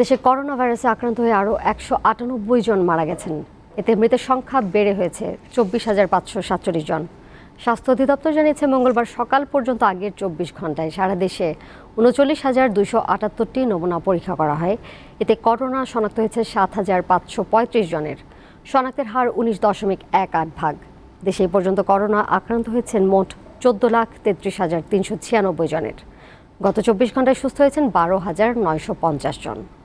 দেশে করোনা ভাইরাসে আক্রান্ত হয়ে আরও একশো আটানব্বই জন মারা গেছেন এতে মৃতের সংখ্যা বেড়ে হয়েছে চব্বিশ হাজার পাঁচশো সাতচল্লিশ জন স্বাস্থ্য অধিদপ্তর জানিয়েছে মঙ্গলবার সকাল পর্যন্ত আগের চব্বিশ ঘন্টায় সারা দেশে উনচল্লিশ হাজার দুশো আটাত্তরটি নমুনা পরীক্ষা করা হয় এতে করোনা শনাক্ত হয়েছে সাত হাজার পাঁচশো পঁয়ত্রিশ জনের শনাক্তের হার উনিশ দশমিক এক আট ভাগ দেশে এ পর্যন্ত করোনা আক্রান্ত হয়েছেন মোট চোদ্দ লাখ তেত্রিশ হাজার তিনশো ছিয়ানব্বই জনের গত চব্বিশ ঘন্টায় সুস্থ হয়েছেন বারো হাজার নয়শো পঞ্চাশ জন